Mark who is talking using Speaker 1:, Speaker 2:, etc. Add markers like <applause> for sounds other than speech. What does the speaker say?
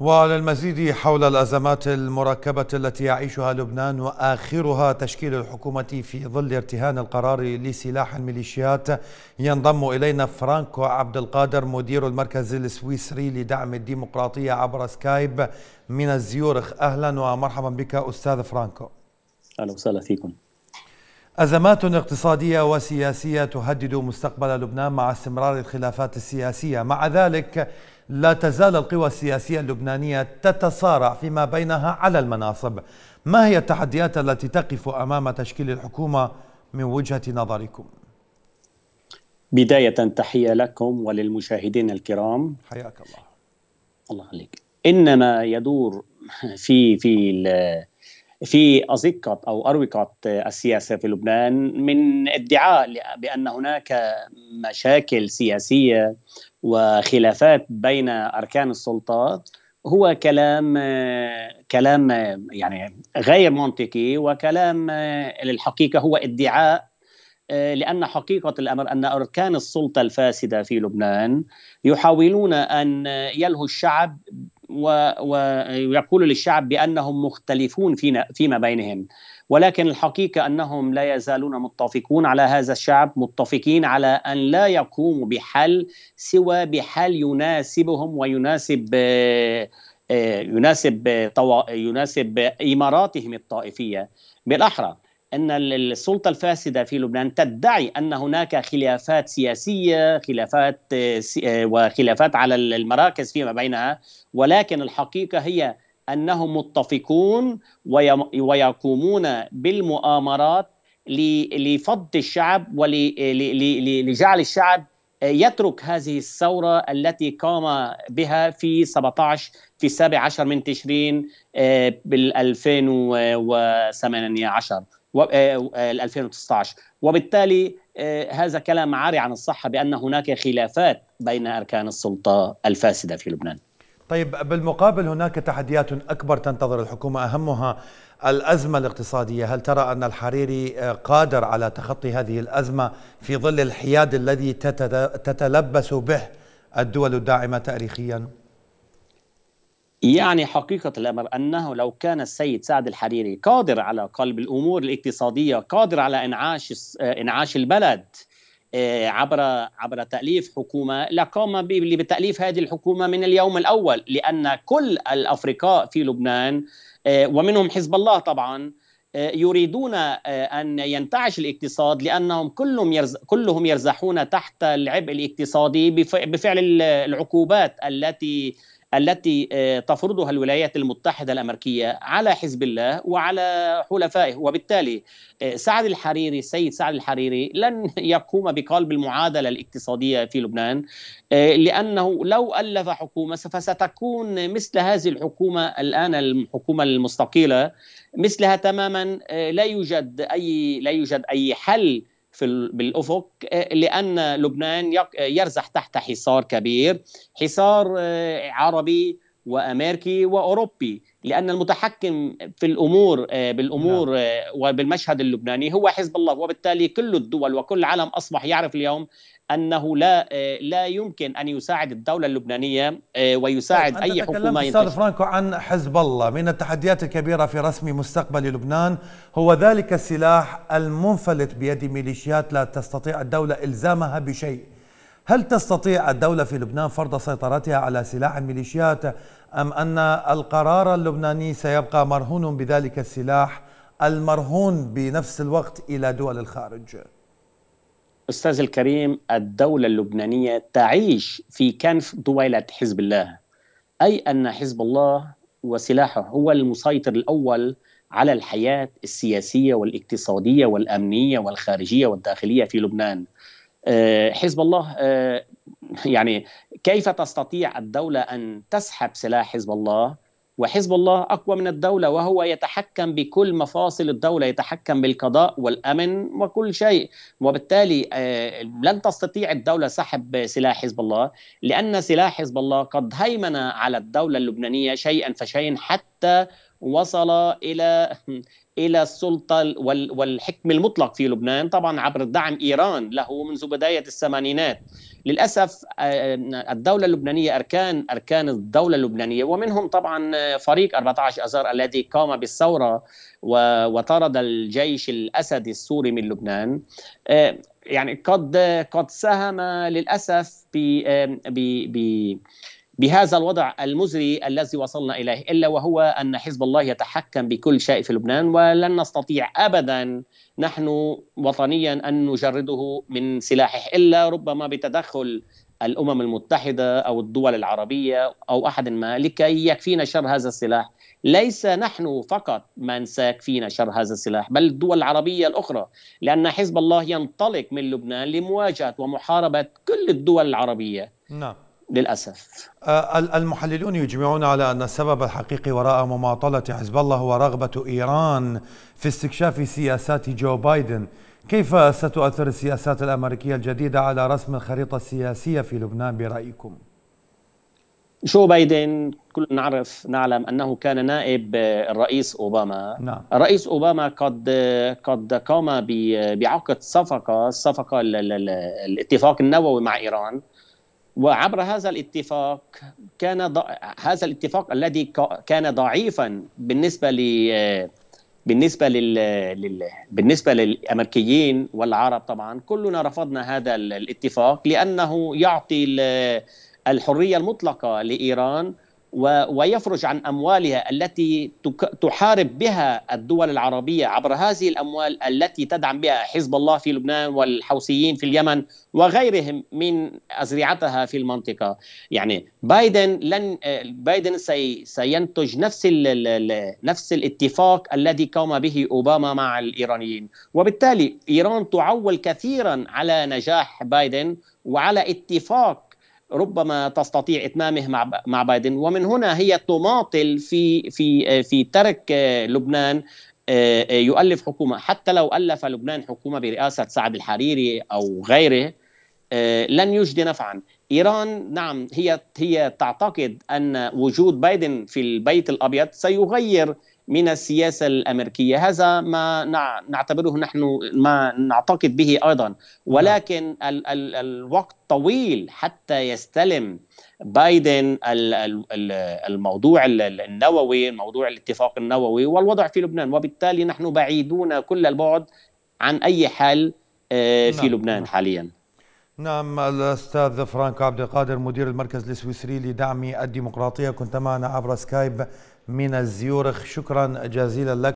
Speaker 1: وللمزيد حول الأزمات المركبة التي يعيشها لبنان وآخرها تشكيل الحكومة في ظل ارتهان القرار لسلاح الميليشيات ينضم إلينا فرانكو عبد القادر مدير المركز السويسري لدعم الديمقراطية عبر سكايب من الزيورخ أهلا ومرحبا بك أستاذ فرانكو
Speaker 2: أهلا وسهلا فيكم
Speaker 1: أزمات اقتصادية وسياسية تهدد مستقبل لبنان مع استمرار الخلافات السياسية مع ذلك لا تزال القوى السياسية اللبنانية تتصارع فيما بينها على المناصب ما هي التحديات التي تقف أمام تشكيل الحكومة من وجهة نظركم؟
Speaker 2: بداية تحية لكم وللمشاهدين الكرام حياك الله الله عليك إنما يدور في في في أزقة أو أروقة السياسة في لبنان من ادعاء بأن هناك مشاكل سياسية وخلافات بين اركان السلطات هو كلام كلام يعني غير منطقي وكلام للحقيقه هو ادعاء لان حقيقه الامر ان اركان السلطه الفاسده في لبنان يحاولون ان يلهوا الشعب ويقولوا للشعب بانهم مختلفون فيما بينهم ولكن الحقيقه انهم لا يزالون متفقون على هذا الشعب متفقين على ان لا يقوموا بحل سوى بحل يناسبهم ويناسب آه، آه، يناسب يناسب اماراتهم الطائفيه بالاحرى ان السلطه الفاسده في لبنان تدعي ان هناك خلافات سياسيه خلافات آه، وخلافات على المراكز فيما بينها ولكن الحقيقه هي انهم متفقون ويقومون بالمؤامرات لفض الشعب ولجعل الشعب يترك هذه الثورة التي قام بها في 17 في 17 من تشرين بال 2018 2019 وبالتالي آه، هذا كلام عاري عن الصحة بأن هناك خلافات بين أركان السلطة الفاسدة في لبنان
Speaker 1: طيب بالمقابل هناك تحديات أكبر تنتظر الحكومة أهمها الأزمة الاقتصادية هل ترى أن الحريري قادر على تخطي هذه الأزمة في ظل الحياد الذي تتلبس به الدول الداعمة تاريخيا؟
Speaker 2: يعني حقيقة الأمر أنه لو كان السيد سعد الحريري قادر على قلب الأمور الاقتصادية قادر على إنعاش, إنعاش البلد آه، عبر عبر تاليف حكومه لقام بتاليف هذه الحكومه من اليوم الاول لان كل الافرقاء في لبنان آه، ومنهم حزب الله طبعا آه، يريدون ان ينتعش الاقتصاد لانهم كلهم يرز... كلهم يرزحون تحت العبء الاقتصادي بفعل العقوبات التي التي آه، تفرضها الولايات المتحدة الأمريكية على حزب الله وعلى حلفائه وبالتالي آه، سعد الحريري السيد سعد الحريري لن يقوم بقلب المعادلة الاقتصادية في لبنان آه، لأنه لو ألف حكومة فستكون مثل هذه الحكومة الآن الحكومة المستقيلة مثلها تماما لا يوجد أي لا يوجد أي حل في بالافق آه، لان لبنان آه، يرزح تحت حصار كبير حصار آه، عربي وامريكي واوروبي لان المتحكم في الامور بالامور نعم. وبالمشهد اللبناني هو حزب الله وبالتالي كل الدول وكل العالم اصبح يعرف اليوم انه لا آه، لا يمكن ان يساعد الدوله اللبنانيه آه، ويساعد طيب اي حكومه استاذ
Speaker 1: فرانكو عن حزب الله من التحديات الكبيره في رسم مستقبل لبنان هو ذلك السلاح المنفلت بيد ميليشيات لا تستطيع الدوله الزامها بشيء هل تستطيع الدوله في لبنان فرض سيطرتها على سلاح الميليشيات ام ان القرار اللبناني سيبقى مرهون بذلك السلاح المرهون بنفس الوقت الى دول الخارج
Speaker 2: استاذ الكريم الدولة اللبنانية تعيش في كنف دويلة حزب الله أي أن حزب الله وسلاحه هو المسيطر الأول على الحياة السياسية والاقتصادية والأمنية والخارجية والداخلية في لبنان آه، حزب الله آه، يعني كيف تستطيع الدولة أن تسحب سلاح حزب الله وحزب الله اقوى من الدوله وهو يتحكم بكل مفاصل الدوله يتحكم بالقضاء والامن وكل شيء وبالتالي آه، لن تستطيع الدوله سحب سلاح حزب الله لان سلاح حزب الله قد هيمن على الدوله اللبنانيه شيئا فشيئا حتى وصل الى <laughs> الى السلطه والحكم المطلق في لبنان طبعا عبر دعم ايران له منذ بدايه الثمانينات للاسف آه، الدوله اللبنانيه اركان اركان الدوله اللبنانيه ومنهم طبعا آه، فريق 14 اذار الذي قام بالثوره وطرد الجيش الاسدي السوري من لبنان آه، يعني قد قد ساهم للاسف ب بهذا الوضع المزري الذي وصلنا اليه الا وهو ان حزب الله يتحكم بكل شيء في لبنان ولن نستطيع ابدا نحن وطنيا ان نجرده من سلاحه الا ربما بتدخل الامم المتحده او الدول العربيه او احد ما لكي يكفينا شر هذا السلاح ليس نحن فقط من سيكفينا شر هذا السلاح بل الدول العربيه الاخرى لان حزب الله ينطلق من لبنان لمواجهه ومحاربه كل الدول العربيه
Speaker 1: نعم للأسف آه، المحللون يجمعون على أن السبب الحقيقي وراء مماطلة حزب الله هو رغبة إيران في استكشاف سياسات جو بايدن كيف ستؤثر السياسات الأمريكية الجديدة على رسم الخريطة السياسية في لبنان برأيكم؟
Speaker 2: جو بايدن كل نعرف نعلم انه كان نائب الرئيس اوباما نعم. الرئيس اوباما قد قد قام بعقد صفقه الصفقه الاتفاق النووي مع ايران وعبر هذا الاتفاق كان ض... هذا الاتفاق الذي كان ضعيفا بالنسبه ل بالنسبه لل... لل بالنسبه للامريكيين والعرب طبعا كلنا رفضنا هذا الاتفاق لانه يعطي الحريه المطلقه لايران ويفرج عن اموالها التي تحارب بها الدول العربيه عبر هذه الاموال التي تدعم بها حزب الله في لبنان والحوثيين في اليمن وغيرهم من ازرعتها في المنطقه يعني بايدن لن بايدن سينتج نفس نفس الاتفاق الذي قام به اوباما مع الايرانيين وبالتالي ايران تعول كثيرا على نجاح بايدن وعلى اتفاق ربما تستطيع اتمامه مع مع بايدن ومن هنا هي تماطل في في في ترك آه، لبنان آه، آه، يؤلف حكومه حتى لو الف لبنان حكومه برئاسه سعد الحريري او غيره لن يجدي نفعا ايران نعم هي هي تعتقد ان وجود بايدن في البيت الابيض سيغير من السياسه الامريكيه هذا ما نعتبره نحن ما نعتقد به ايضا نعم. ولكن ال- ال- الوقت طويل حتى يستلم بايدن الموضوع النووي موضوع الاتفاق النووي والوضع في لبنان وبالتالي نحن بعيدون كل البعد عن اي حل آه، في نعم. لبنان نعم. حاليا
Speaker 1: نعم الاستاذ فرانك عبد القادر مدير المركز السويسري لدعم الديمقراطيه كنت معنا عبر سكايب من الزيورخ شكرا جزيلا لك